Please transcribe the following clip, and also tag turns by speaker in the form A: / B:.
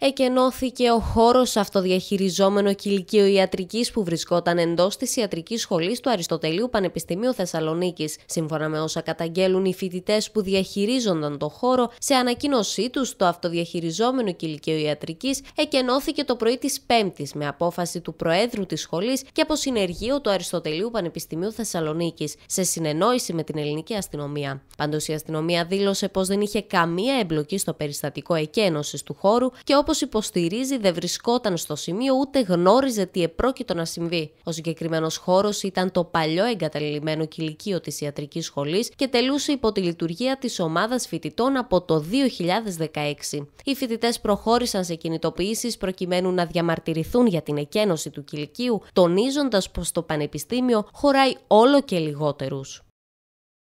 A: εκενώθηκε ο χώρος αυτοδιαχειριζόμενο κηλικείο ιατρικής που βρισκόταν εντός της ιατρικής σχολής του Αριστοτελείου Πανεπιστημίου Θεσσαλονίκης. σύμφωνα με όσα καταγγέλουν οι φοιτητές που διαχειρίζονταν το χώρο, σε ανακοίνωσή τους το αυτοδιαχειριζόμενο κηλικείο ιατρικής, εκενώθηκε το πρωί της Πέμπτης με απόφαση του Προέδρου της σχολής και από συνεργείο του Αριστοτελείου Πανεπιστημίου Θεσσαλονίκης σε συνεννόηση με την ελληνική αστυνομία. Πάντως αστυνομία δήλωσε πως δεν είχε καμία εμπλοκή στο περιστατικό εκένωσης του χώρου και όπως υποστηρίζει δεν βρισκόταν στο σημείο ούτε γνώριζε τι επρόκειτο να συμβεί. Ο συγκεκριμένος χώρος ήταν το παλιό εγκαταλειμμένο κηλικείο της ιατρικής σχολής και τελούσε υπό τη λειτουργία της ομάδας φοιτητών από το 2016. Οι φοιτητές προχώρησαν σε κινητοποιήσεις προκειμένου να διαμαρτυρηθούν για την εκένωση του κηλικείου, τονίζοντας πως το Πανεπιστήμιο χωράει όλο και λιγότερους.